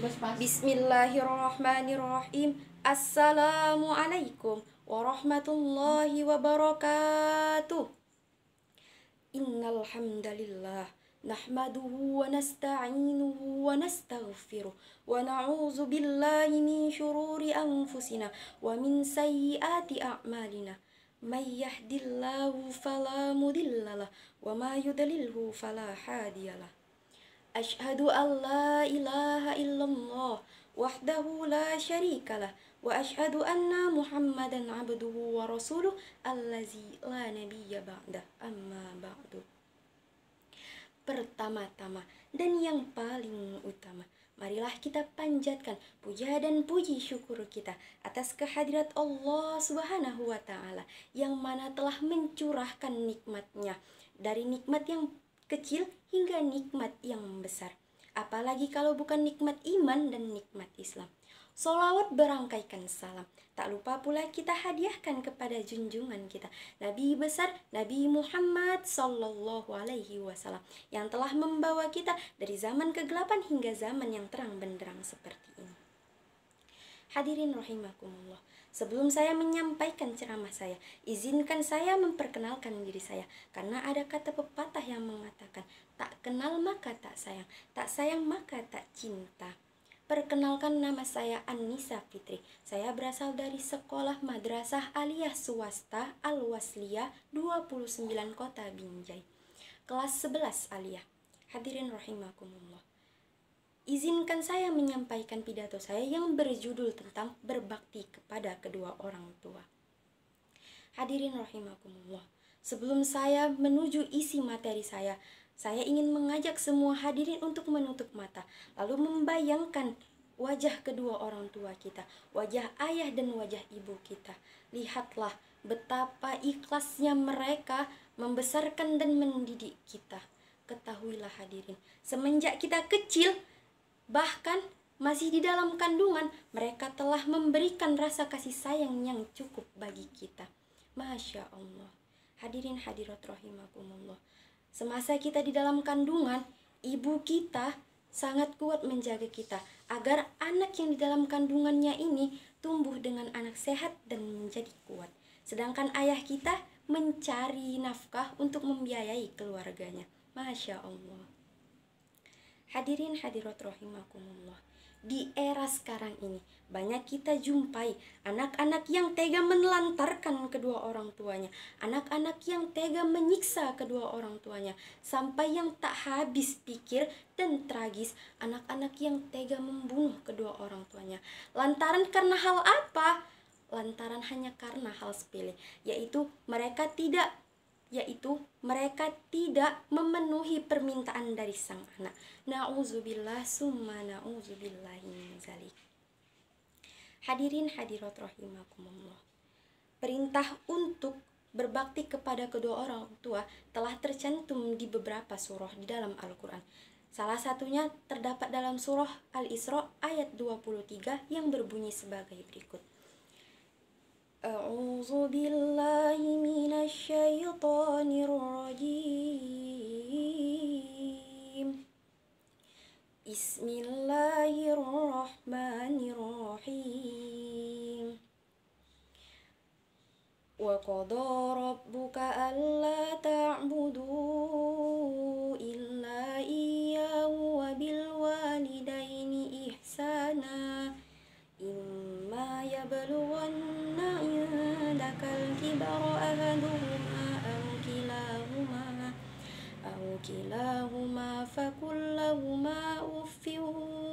بسم الله الرحمن الرحيم السلام عليكم ورحمة الله وبركاته إن الحمد لله نحمده ونستعينه ونستغفره ونعوذ بالله من شرور أنفسنا ومن سيئات أعمالنا من يهد الله فلا مضل له وما يضلله فلا هادي له أشهد أن لا إله إلا الله وحده لا wa ashadu anna muhammadan abduhu wa rasuluh allazi la nabiyya ba'dah amma ba'du Pertama-tama dan yang paling utama Marilah kita panjatkan puja dan puji syukur kita atas kehadirat Allah Subhanahu wa taala yang mana telah mencurahkan nikmatnya dari nikmat yang kecil hingga nikmat yang besar. Apalagi kalau bukan nikmat iman dan nikmat Islam. Solawat berangkaikan salam. Tak lupa pula kita hadiahkan kepada junjungan kita, Nabi besar Nabi Muhammad Sallallahu Alaihi Wasallam yang telah membawa kita dari zaman kegelapan hingga zaman yang terang benderang seperti ini. Hadirin rahimakumullah. Sebelum saya menyampaikan ceramah saya, izinkan saya memperkenalkan diri saya. Karena ada kata pepatah yang mengatakan, tak kenal maka tak sayang, tak sayang maka tak cinta. Perkenalkan nama saya Anissa Fitri. Saya berasal dari Sekolah Madrasah Aliyah Swasta Al-Wasliyah 29 Kota Binjai. Kelas 11 Aliyah. Hadirin rahimakumullah izinkan saya menyampaikan pidato saya yang berjudul tentang berbakti kepada kedua orang tua. Hadirin rahimakumullah, sebelum saya menuju isi materi saya, saya ingin mengajak semua hadirin untuk menutup mata, lalu membayangkan wajah kedua orang tua kita, wajah ayah dan wajah ibu kita. Lihatlah betapa ikhlasnya mereka membesarkan dan mendidik kita. Ketahuilah hadirin, semenjak kita kecil, bahkan masih di dalam kandungan, mereka telah memberikan rasa kasih sayang yang cukup bagi kita. Masya Allah. Hadirin hadirat rahimakumullah. Semasa kita di dalam kandungan, ibu kita sangat kuat menjaga kita agar anak yang di dalam kandungannya ini tumbuh dengan anak sehat dan menjadi kuat. Sedangkan ayah kita mencari nafkah untuk membiayai keluarganya. Masya Allah. Hadirin hadirat rahimakumullah. Di era sekarang ini banyak kita jumpai anak-anak yang tega menelantarkan kedua orang tuanya, anak-anak yang tega menyiksa kedua orang tuanya sampai yang tak habis pikir dan tragis, anak-anak yang tega membunuh kedua orang tuanya. Lantaran karena hal apa? Lantaran hanya karena hal sepele, yaitu mereka tidak yaitu mereka tidak memenuhi permintaan dari sang anak. Nauzubillah summa nauzubillahi zalik. Hadirin hadirat rahimakumullah. Perintah untuk berbakti kepada kedua orang tua telah tercantum di beberapa surah di dalam Al-Qur'an. Salah satunya terdapat dalam surah Al-Isra ayat 23 yang berbunyi sebagai berikut. أعوذ بالله من الشيطان الرجيم بسم الله الرحمن الرحيم وقضى ربك ألا تعبدون كلاهما فقل أف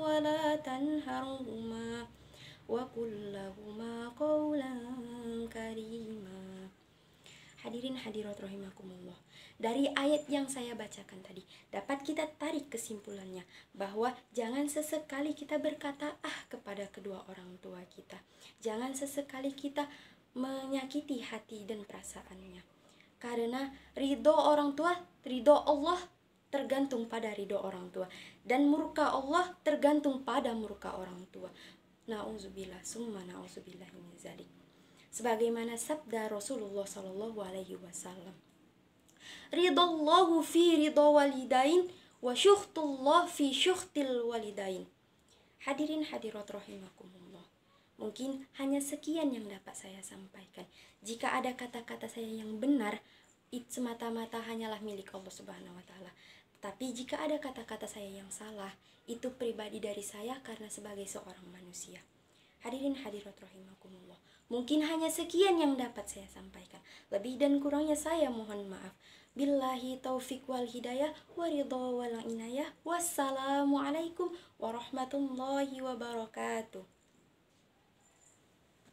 ولا تنهرهما وكلهما كريما Hadirin hadirat rahimakumullah Dari ayat yang saya bacakan tadi Dapat kita tarik kesimpulannya Bahwa jangan sesekali kita berkata ah kepada kedua orang tua kita Jangan sesekali kita menyakiti hati dan perasaannya karena ridho orang tua, ridho Allah tergantung pada ridho orang tua dan murka Allah tergantung pada murka orang tua. Nauzubillah summa na'udzubillah min zalik. Sebagaimana sabda Rasulullah sallallahu alaihi wasallam. Allah fi ridho walidain wa syukhtullah fi syukhtil walidain. Hadirin hadirat rahimakumullah. Mungkin hanya sekian yang dapat saya sampaikan. Jika ada kata-kata saya yang benar, itu semata-mata hanyalah milik Allah Subhanahu wa taala. Tapi jika ada kata-kata saya yang salah, itu pribadi dari saya karena sebagai seorang manusia. Hadirin hadirat rahimakumullah. Mungkin hanya sekian yang dapat saya sampaikan. Lebih dan kurangnya saya mohon maaf. Billahi taufik wal hidayah wa ridha wal inayah. Wassalamualaikum warahmatullahi wabarakatuh.